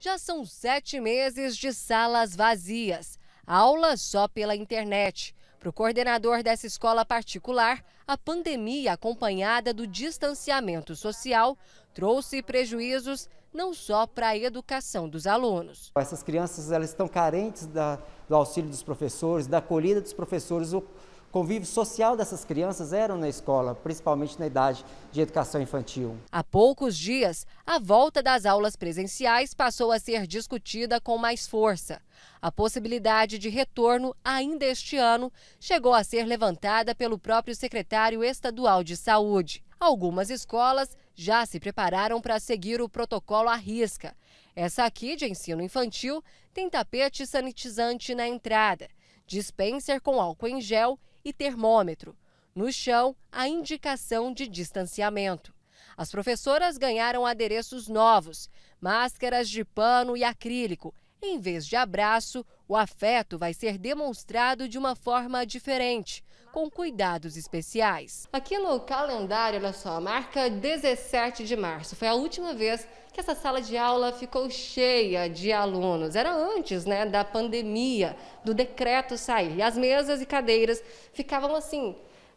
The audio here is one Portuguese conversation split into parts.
Já são sete meses de salas vazias, aulas só pela internet. Para o coordenador dessa escola particular, a pandemia acompanhada do distanciamento social trouxe prejuízos não só para a educação dos alunos. Essas crianças elas estão carentes da, do auxílio dos professores, da acolhida dos professores. O convívio social dessas crianças eram na escola, principalmente na idade de educação infantil. Há poucos dias, a volta das aulas presenciais passou a ser discutida com mais força. A possibilidade de retorno ainda este ano chegou a ser levantada pelo próprio secretário estadual de saúde. Algumas escolas já se prepararam para seguir o protocolo à risca. Essa aqui, de ensino infantil, tem tapete sanitizante na entrada, dispenser com álcool em gel e termômetro. No chão, a indicação de distanciamento. As professoras ganharam adereços novos, máscaras de pano e acrílico em vez de abraço, o afeto vai ser demonstrado de uma forma diferente, com cuidados especiais. Aqui no calendário, olha só, marca 17 de março. Foi a última vez que essa sala de aula ficou cheia de alunos. Era antes né, da pandemia, do decreto sair. E as mesas e cadeiras ficavam assim,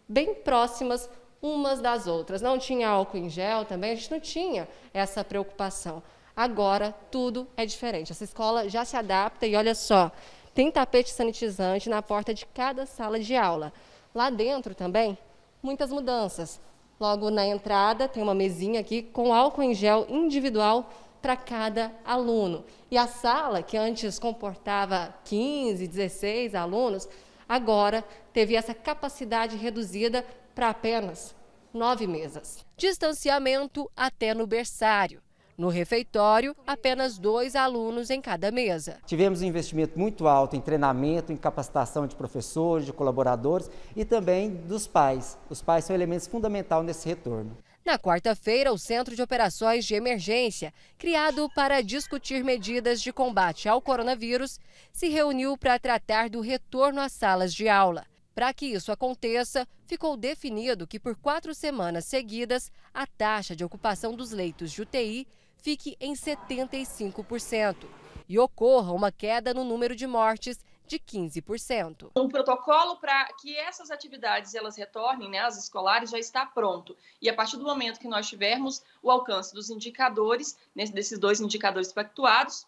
bem próximas umas das outras. Não tinha álcool em gel também, a gente não tinha essa preocupação. Agora tudo é diferente. Essa escola já se adapta e olha só, tem tapete sanitizante na porta de cada sala de aula. Lá dentro também, muitas mudanças. Logo na entrada tem uma mesinha aqui com álcool em gel individual para cada aluno. E a sala, que antes comportava 15, 16 alunos, agora teve essa capacidade reduzida para apenas nove mesas. Distanciamento até no berçário. No refeitório, apenas dois alunos em cada mesa. Tivemos um investimento muito alto em treinamento, em capacitação de professores, de colaboradores e também dos pais. Os pais são elementos fundamentais nesse retorno. Na quarta-feira, o Centro de Operações de Emergência, criado para discutir medidas de combate ao coronavírus, se reuniu para tratar do retorno às salas de aula. Para que isso aconteça, ficou definido que por quatro semanas seguidas, a taxa de ocupação dos leitos de UTI fique em 75% e ocorra uma queda no número de mortes de 15%. Um protocolo para que essas atividades elas retornem, né, as escolares, já está pronto. E a partir do momento que nós tivermos o alcance dos indicadores, desses dois indicadores pactuados,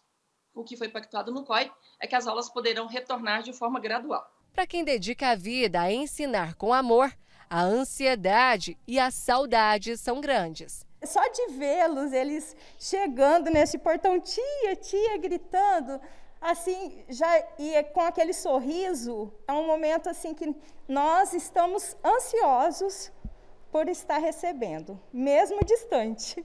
o que foi pactuado no COI, é que as aulas poderão retornar de forma gradual. Para quem dedica a vida a ensinar com amor, a ansiedade e a saudade são grandes. Só de vê-los, eles chegando nesse portão, tia, tia, gritando, assim, já e é com aquele sorriso, é um momento assim que nós estamos ansiosos por estar recebendo, mesmo distante.